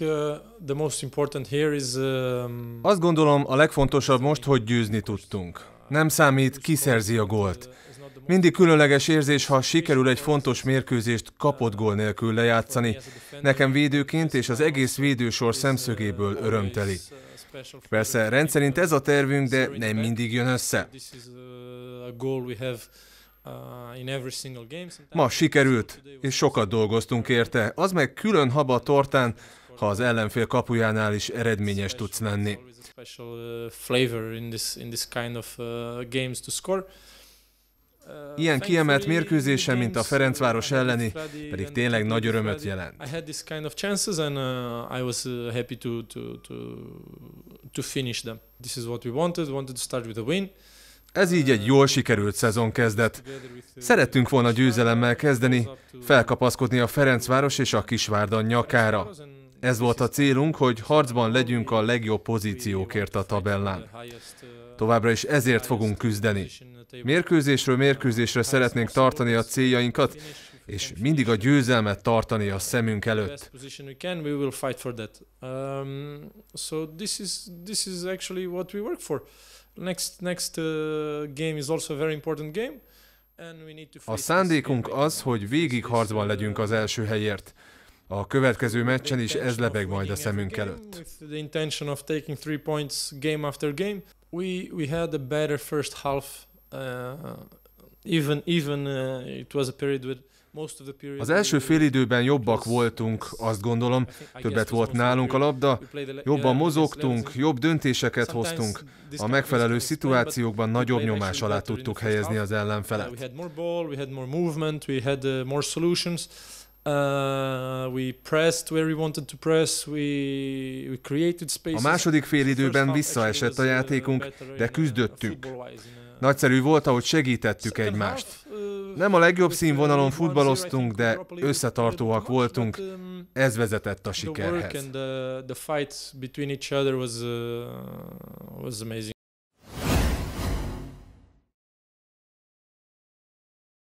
Uh, um, Azt gondolom, a legfontosabb most, hogy győzni tudtunk. Nem számít, kiszerzi a gólt. Mindig különleges érzés, ha sikerül egy fontos mérkőzést kapott gól nélkül lejátszani. Nekem védőként és az egész védősor szemszögéből örömteli. Persze rendszerint ez a tervünk, de nem mindig jön össze. Uh, Ma sikerült, és sokat dolgoztunk érte. Az meg külön haba a tortán, ha az ellenfél kapujánál is eredményes tudsz lenni. Ilyen kiemelt mérkőzése, mint a Ferencváros elleni, pedig tényleg nagy örömöt jelent. Ez így egy jól sikerült szezon kezdett. Szerettünk volna győzelemmel kezdeni, felkapaszkodni a Ferencváros és a Kisvárdan nyakára. Ez volt a célunk, hogy harcban legyünk a legjobb pozíciókért a tabellán. Továbbra is ezért fogunk küzdeni. Mérkőzésről mérkőzésre szeretnénk tartani a céljainkat, és mindig a győzelmet tartani a szemünk előtt. Um, Next, next uh, game is also a very important game. A szándékunk az, hogy végig harcban uh, legyünk az első helyért. A következő meccsen is ez lebeg majd a szemünk előtt. a az első félidőben jobbak voltunk, azt gondolom, többet volt nálunk a labda, jobban mozogtunk, jobb döntéseket hoztunk, a megfelelő szituációkban nagyobb nyomás alá tudtuk helyezni az ellenfelet. Uh, uh, a második félidőben visszaesett a uh, játékunk, de küzdöttük. Nagyszerű volt, ahogy segítettük egymást. Nem a legjobb színvonalon futballoztunk, de összetartóak voltunk, ez vezetett a sikerhez. Uh,